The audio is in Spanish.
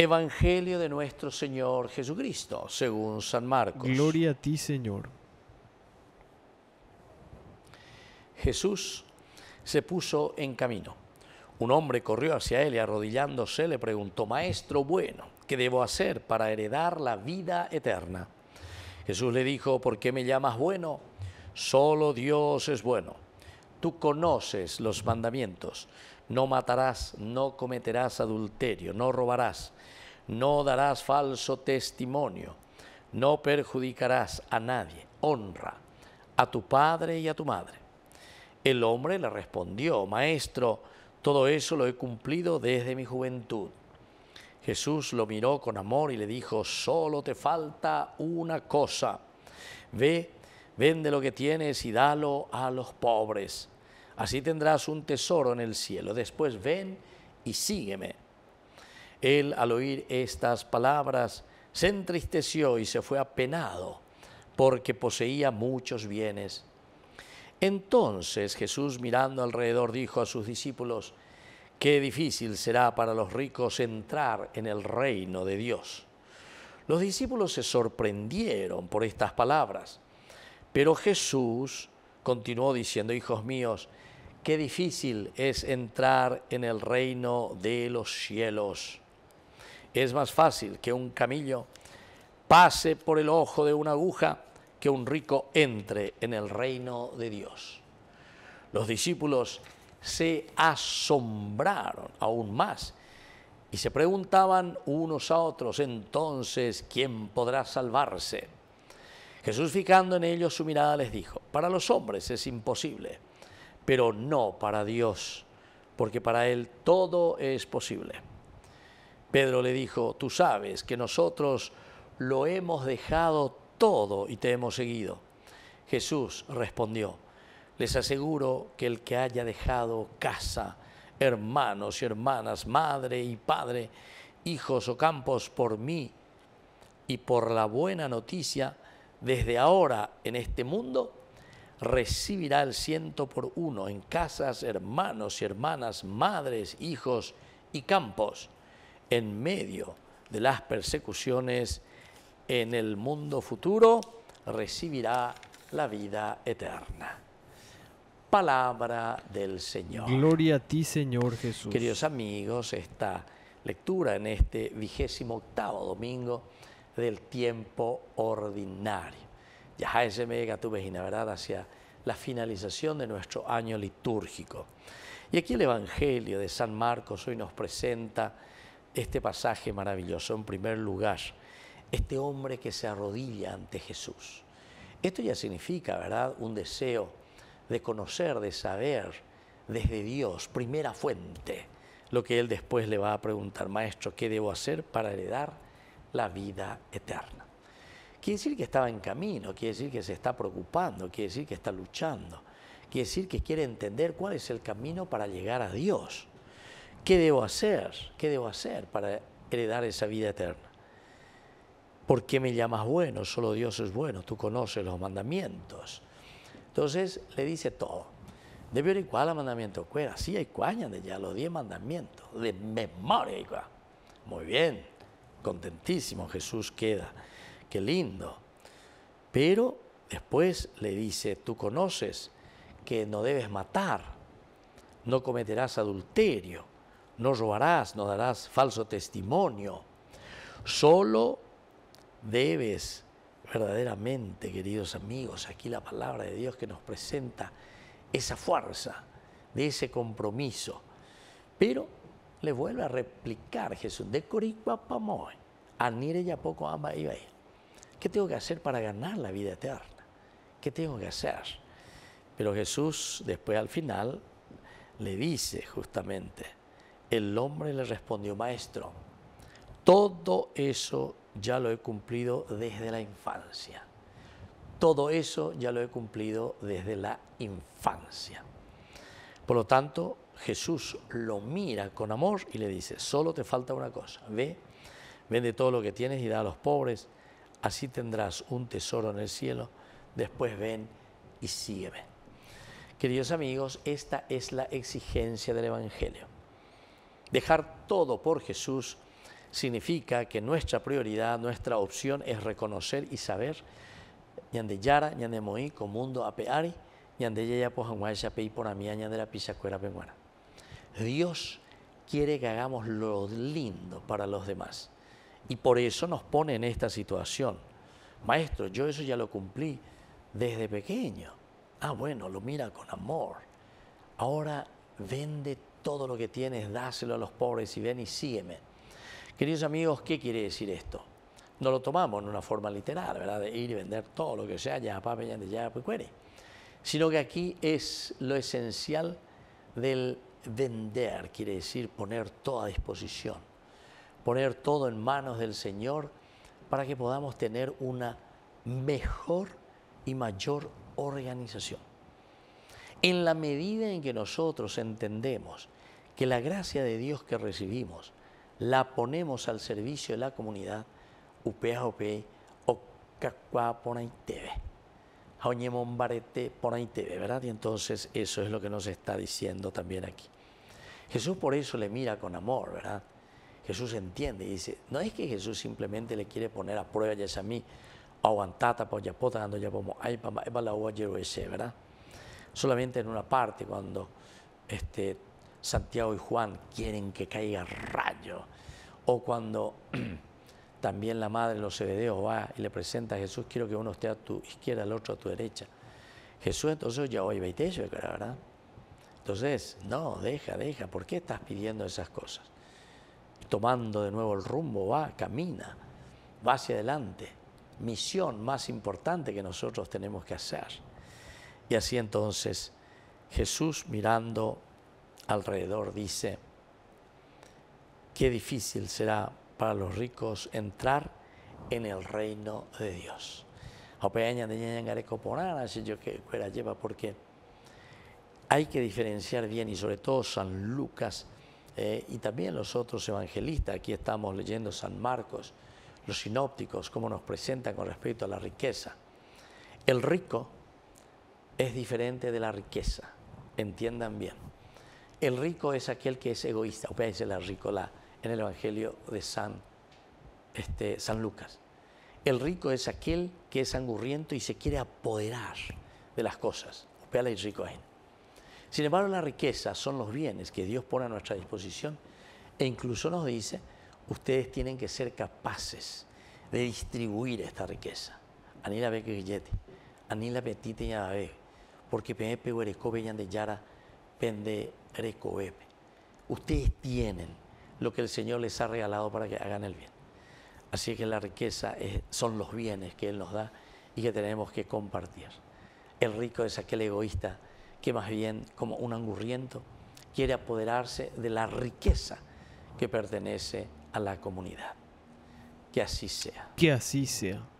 Evangelio de nuestro Señor Jesucristo, según San Marcos. Gloria a ti, Señor. Jesús se puso en camino. Un hombre corrió hacia él y arrodillándose le preguntó, Maestro bueno, ¿qué debo hacer para heredar la vida eterna? Jesús le dijo, ¿por qué me llamas bueno? Solo Dios es bueno. Tú conoces los mandamientos no matarás, no cometerás adulterio, no robarás, no darás falso testimonio, no perjudicarás a nadie, honra a tu padre y a tu madre. El hombre le respondió, Maestro, todo eso lo he cumplido desde mi juventud. Jesús lo miró con amor y le dijo, solo te falta una cosa. Ve, vende lo que tienes y dalo a los pobres Así tendrás un tesoro en el cielo. Después ven y sígueme. Él al oír estas palabras se entristeció y se fue apenado porque poseía muchos bienes. Entonces Jesús mirando alrededor dijo a sus discípulos, qué difícil será para los ricos entrar en el reino de Dios. Los discípulos se sorprendieron por estas palabras, pero Jesús continuó diciendo, hijos míos, qué difícil es entrar en el reino de los cielos. Es más fácil que un camillo pase por el ojo de una aguja que un rico entre en el reino de Dios. Los discípulos se asombraron aún más y se preguntaban unos a otros, entonces, ¿quién podrá salvarse? Jesús fijando en ellos su mirada les dijo, para los hombres es imposible pero no para Dios, porque para Él todo es posible. Pedro le dijo, tú sabes que nosotros lo hemos dejado todo y te hemos seguido. Jesús respondió, les aseguro que el que haya dejado casa, hermanos y hermanas, madre y padre, hijos o campos por mí y por la buena noticia, desde ahora en este mundo, recibirá el ciento por uno en casas, hermanos y hermanas, madres, hijos y campos, en medio de las persecuciones en el mundo futuro, recibirá la vida eterna. Palabra del Señor. Gloria a ti, Señor Jesús. Queridos amigos, esta lectura en este vigésimo octavo domingo del tiempo ordinario tu vecina, ¿verdad? Hacia la finalización de nuestro año litúrgico. Y aquí el Evangelio de San Marcos hoy nos presenta este pasaje maravilloso. En primer lugar, este hombre que se arrodilla ante Jesús. Esto ya significa, ¿verdad?, un deseo de conocer, de saber desde Dios, primera fuente, lo que él después le va a preguntar, maestro, ¿qué debo hacer para heredar la vida eterna? Quiere decir que estaba en camino, quiere decir que se está preocupando, quiere decir que está luchando, quiere decir que quiere entender cuál es el camino para llegar a Dios. ¿Qué debo hacer? ¿Qué debo hacer para heredar esa vida eterna? ¿Por qué me llamas bueno? Solo Dios es bueno, tú conoces los mandamientos. Entonces le dice todo. Debe ir igual a mandamiento cuera. Sí, hay de ya los diez mandamientos. De memoria. Muy bien. Contentísimo Jesús queda qué lindo. Pero después le dice, tú conoces que no debes matar, no cometerás adulterio, no robarás, no darás falso testimonio. Solo debes verdaderamente, queridos amigos, aquí la palabra de Dios que nos presenta esa fuerza de ese compromiso. Pero le vuelve a replicar Jesús, de Coricua Pamoy, a ya poco Ama ir. ¿Qué tengo que hacer para ganar la vida eterna? ¿Qué tengo que hacer? Pero Jesús después al final le dice justamente, el hombre le respondió, maestro, todo eso ya lo he cumplido desde la infancia. Todo eso ya lo he cumplido desde la infancia. Por lo tanto, Jesús lo mira con amor y le dice, solo te falta una cosa, ve, vende todo lo que tienes y da a los pobres, así tendrás un tesoro en el cielo, después ven y sígueme. Queridos amigos, esta es la exigencia del Evangelio. Dejar todo por Jesús significa que nuestra prioridad, nuestra opción es reconocer y saber Dios quiere que hagamos lo lindo para los demás. Y por eso nos pone en esta situación. Maestro, yo eso ya lo cumplí desde pequeño. Ah, bueno, lo mira con amor. Ahora vende todo lo que tienes, dáselo a los pobres y ven y sígueme. Queridos amigos, ¿qué quiere decir esto? No lo tomamos en una forma literal, ¿verdad? De ir y vender todo lo que sea, ya papi, ya ya pues, Sino que aquí es lo esencial del vender, quiere decir poner toda a disposición poner todo en manos del Señor para que podamos tener una mejor y mayor organización. En la medida en que nosotros entendemos que la gracia de Dios que recibimos la ponemos al servicio de la comunidad, Upea, o ocaqua Barete ¿verdad? Y entonces eso es lo que nos está diciendo también aquí. Jesús por eso le mira con amor, ¿verdad? Jesús entiende y dice, no es que Jesús simplemente le quiere poner a prueba ya es a mí, aguantata, dando pues, ya como, ay, para la ese, ¿verdad? Solamente en una parte, cuando este, Santiago y Juan quieren que caiga rayo, o cuando también la madre de los hebedeos va y le presenta a Jesús, quiero que uno esté a tu izquierda, el otro a tu derecha. Jesús entonces ya hoy veite ¿verdad? Entonces, no, deja, deja, ¿por qué estás pidiendo esas cosas? tomando de nuevo el rumbo, va, camina, va hacia adelante. Misión más importante que nosotros tenemos que hacer. Y así entonces Jesús mirando alrededor dice, qué difícil será para los ricos entrar en el reino de Dios. Hay que diferenciar bien y sobre todo San Lucas eh, y también los otros evangelistas. Aquí estamos leyendo San Marcos, los sinópticos, cómo nos presentan con respecto a la riqueza. El rico es diferente de la riqueza, entiendan bien. El rico es aquel que es egoísta, ustedes rico la ricola en el Evangelio de San, este, San Lucas. El rico es aquel que es angurriento y se quiere apoderar de las cosas. el rico es. Sin embargo, la riqueza son los bienes que Dios pone a nuestra disposición e incluso nos dice, ustedes tienen que ser capaces de distribuir esta riqueza. Anila anila petite porque pepe de pende Ustedes tienen lo que el Señor les ha regalado para que hagan el bien. Así que la riqueza son los bienes que Él nos da y que tenemos que compartir. El rico es aquel egoísta que más bien como un angurriento quiere apoderarse de la riqueza que pertenece a la comunidad. Que así sea. Que así sea.